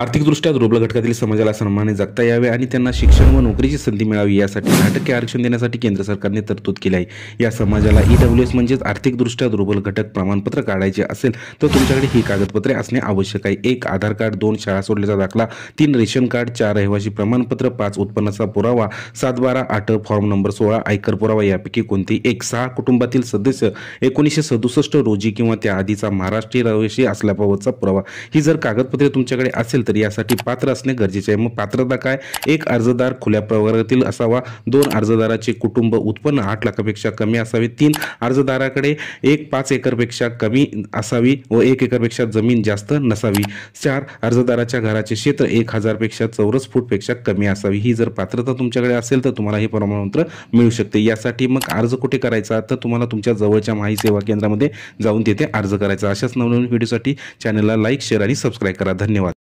आर्थिकदृष्ट्या दुर्बल घटकातील समाजाला सन्माने जगता यावे आणि त्यांना शिक्षण व नोकरीची संधी मिळावी यासाठी दहा टक्के आरक्षण देण्यासाठी केंद्र सरकारने तरतूद केली आहे या समाजाला ई डब्ल्यू एस म्हणजेच आर्थिकदृष्ट्या दुर्बल घटक प्रमाणपत्र काढायचे असेल तर तुमच्याकडे ही कागदपत्रे असणे आवश्यक आहे एक आधार कार्ड दोन शाळा सोडल्याचा दाखला तीन रेशन कार्ड चार रहिवाशी प्रमाणपत्र पाच उत्पन्नाचा पुरावा सात बारा आठ फॉर्म नंबर सोळा आयकर पुरावा यापैकी कोणती एक सहा कुटुंबातील सदस्य एकोणीसशे सदुसष्ट रोजी किंवा त्याआधीचा महाराष्ट्रीय रहिवासी असल्याबाबतचा पुरावा ही जर कागदपत्रे तुमच्याकडे असेल तर यासाठी पात्र असणे गरजेचे आहे मग पात्रता काय एक अर्जदार खुल्या प्रवर्गातील असावा दोन अर्जदाराचे कुटुंब उत्पन्न आठ लाखापेक्षा कमी असावे तीन अर्जदाराकडे एक पाच एकरपेक्षा कमी असावी व एक एकरपेक्षा जमीन जास्त नसावी चार अर्जदाराच्या घराचे क्षेत्र एक हजारपेक्षा चौरस फूटपेक्षा कमी असावी ही जर पात्रता तुमच्याकडे असेल तर तुम्हाला हे प्रमाणपत्र मिळू शकते यासाठी मग अर्ज कुठे करायचा तर तुम्हाला तुमच्या जवळच्या माहिती सेवा केंद्रामध्ये जाऊन तिथे अर्ज करायचा अशाच नवनवीन व्हिडिओसाठी चॅनलला लाईक शेअर आणि सबस्क्राईब करा धन्यवाद